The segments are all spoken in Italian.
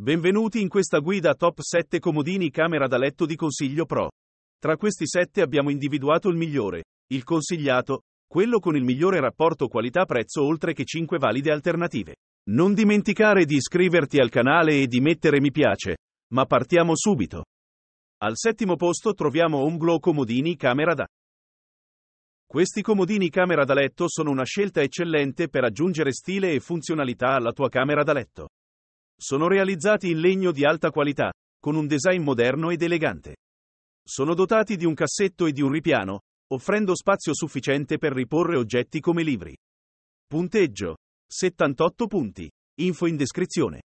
Benvenuti in questa guida top 7 comodini camera da letto di Consiglio Pro. Tra questi 7 abbiamo individuato il migliore, il consigliato, quello con il migliore rapporto qualità-prezzo oltre che 5 valide alternative. Non dimenticare di iscriverti al canale e di mettere mi piace, ma partiamo subito. Al settimo posto troviamo Home Comodini Camera da. Questi comodini camera da letto sono una scelta eccellente per aggiungere stile e funzionalità alla tua camera da letto. Sono realizzati in legno di alta qualità, con un design moderno ed elegante. Sono dotati di un cassetto e di un ripiano, offrendo spazio sufficiente per riporre oggetti come libri. Punteggio 78 punti. Info in descrizione.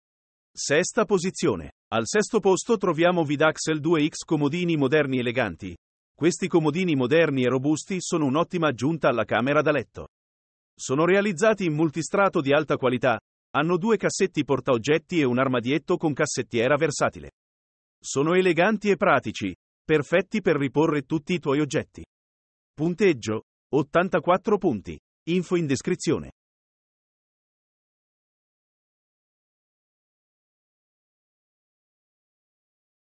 Sesta posizione. Al sesto posto troviamo Vidaxel 2X comodini moderni eleganti. Questi comodini moderni e robusti sono un'ottima aggiunta alla camera da letto. Sono realizzati in multistrato di alta qualità, hanno due cassetti portaoggetti e un armadietto con cassettiera versatile. Sono eleganti e pratici, perfetti per riporre tutti i tuoi oggetti. Punteggio 84 punti. Info in descrizione.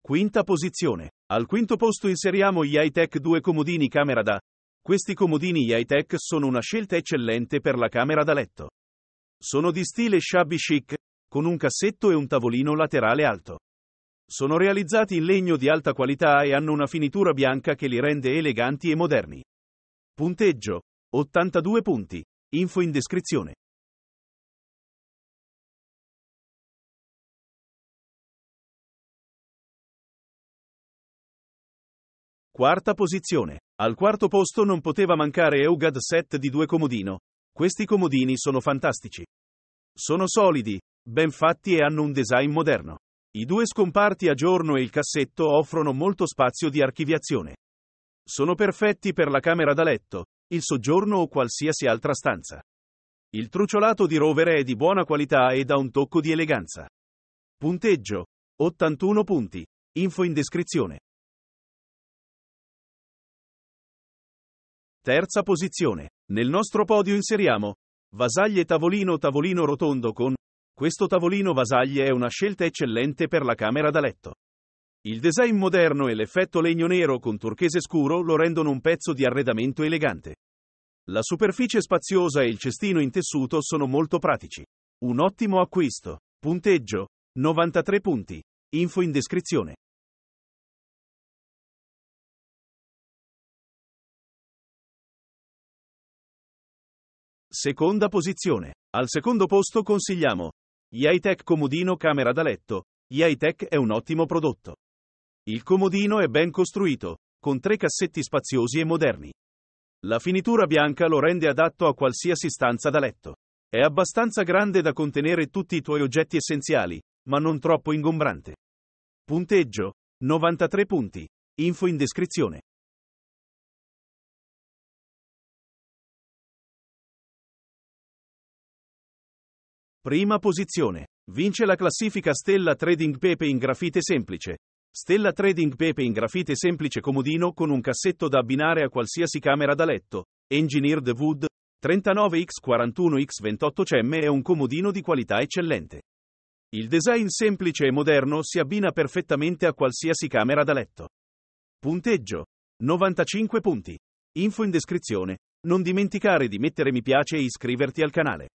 Quinta posizione. Al quinto posto inseriamo gli high-tech due comodini camera da. Questi comodini high-tech sono una scelta eccellente per la camera da letto. Sono di stile shabby chic, con un cassetto e un tavolino laterale alto. Sono realizzati in legno di alta qualità e hanno una finitura bianca che li rende eleganti e moderni. Punteggio 82 punti. Info in descrizione. Quarta posizione. Al quarto posto non poteva mancare Eugad Set di due comodino, questi comodini sono fantastici. Sono solidi, ben fatti e hanno un design moderno. I due scomparti a giorno e il cassetto offrono molto spazio di archiviazione. Sono perfetti per la camera da letto, il soggiorno o qualsiasi altra stanza. Il truciolato di Rover è di buona qualità e dà un tocco di eleganza. Punteggio 81 punti. Info in descrizione. Terza posizione. Nel nostro podio inseriamo Vasaglie tavolino tavolino rotondo con questo tavolino vasaglie è una scelta eccellente per la camera da letto. Il design moderno e l'effetto legno nero con turchese scuro lo rendono un pezzo di arredamento elegante. La superficie spaziosa e il cestino in tessuto sono molto pratici. Un ottimo acquisto. Punteggio 93 punti. Info in descrizione. Seconda posizione. Al secondo posto consigliamo Yaitech Comodino Camera da letto. Yaitech è un ottimo prodotto. Il comodino è ben costruito, con tre cassetti spaziosi e moderni. La finitura bianca lo rende adatto a qualsiasi stanza da letto. È abbastanza grande da contenere tutti i tuoi oggetti essenziali, ma non troppo ingombrante. Punteggio 93 punti. Info in descrizione. Prima posizione. Vince la classifica Stella Trading Pepe in grafite semplice. Stella Trading Pepe in grafite semplice comodino con un cassetto da abbinare a qualsiasi camera da letto. Engineered Wood 39x41x28 cm è un comodino di qualità eccellente. Il design semplice e moderno si abbina perfettamente a qualsiasi camera da letto. Punteggio 95 punti. Info in descrizione. Non dimenticare di mettere mi piace e iscriverti al canale.